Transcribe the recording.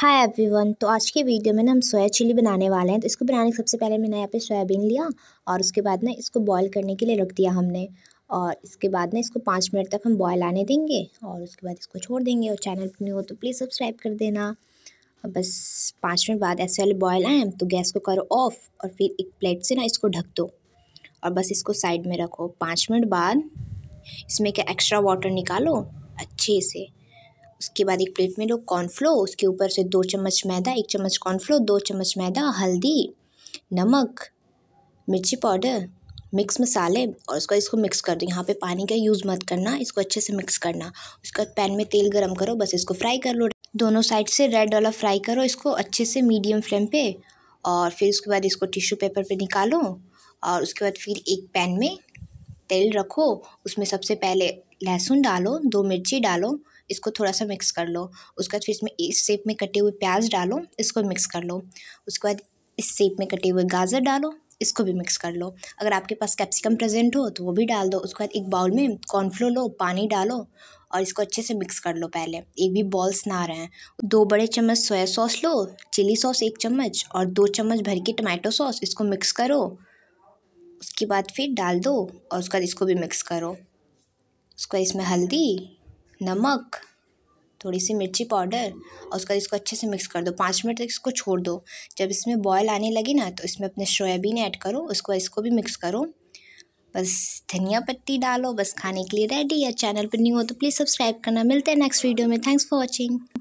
hi everyone तो आज के वीडियो में ना हम सोया चिली बनाने वाले हैं तो इसको बनाने के सबसे पहले मैंने यहाँ पे सोयाबीन लिया और उसके बाद ना इसको बॉईल करने के लिए रख दिया हमने और इसके बाद ना इसको पाँच मिनट तक हम बॉयल आने देंगे और उसके बाद इसको छोड़ देंगे और चैनल पर नहीं हो तो प्लीज़ सब्सक्राइब कर देना बस पाँच मिनट बाद ऐसे वाले बॉयल आए तो गैस को करो ऑफ़ और फिर एक प्लेट से ना इसको ढक दो और बस इसको साइड में रखो पाँच मिनट बाद इसमें क्या एक्स्ट्रा वाटर निकालो अच्छे से उसके बाद एक प्लेट में लो कॉर्नफ्लो उसके ऊपर से दो चम्मच मैदा एक चम्मच कॉर्नफ्लो दो चम्मच मैदा हल्दी नमक मिर्ची पाउडर मिक्स मसाले और उसका इसको मिक्स कर दो यहाँ पे पानी का यूज़ मत करना इसको अच्छे से मिक्स करना उसके बाद पैन में तेल गरम करो बस इसको फ्राई कर लो दोनों साइड से रेड वाला फ्राई करो इसको अच्छे से मीडियम फ्लेम पे और फिर उसके बाद इसको टिश्यू पेपर पे निकालो और उसके बाद फिर एक पैन में तेल रखो उसमें सबसे पहले लहसुन डालो दो मिर्ची डालो इसको थोड़ा सा मिक्स कर लो उसके बाद फिर इसमें इस शेप में कटे हुए प्याज डालो इसको मिक्स कर लो उसके बाद इस शेप में कटे हुए गाजर डालो इसको भी मिक्स कर लो अगर आपके पास कैप्सिकम प्रेजेंट हो तो वो भी डाल दो उसके बाद एक बाउल में कॉर्नफ्लोर लो पानी डालो और इसको अच्छे से मिक्स कर लो पहले एक भी बॉल्स ना रहे हैं दो बड़े चम्मच सोया सॉस लो चिली सॉस एक चम्मच और दो चम्मच भर के टमाटो सॉस इसको मिक्स करो उसके बाद फिर डाल दो और उसके बाद इसको भी मिक्स करो उसके बाद इसमें हल्दी नमक थोड़ी सी मिर्ची पाउडर और उसका इसको अच्छे से मिक्स कर दो पाँच मिनट तक इसको छोड़ दो जब इसमें बॉयल आने लगे ना तो इसमें अपने सोयाबीन ऐड करो उसको इसको भी मिक्स करो बस धनिया पत्ती डालो बस खाने के लिए रेडी है चैनल पर न्यू हो तो प्लीज़ सब्सक्राइब करना मिलते हैं नेक्स्ट वीडियो में थैंक्स फॉर वॉचिंग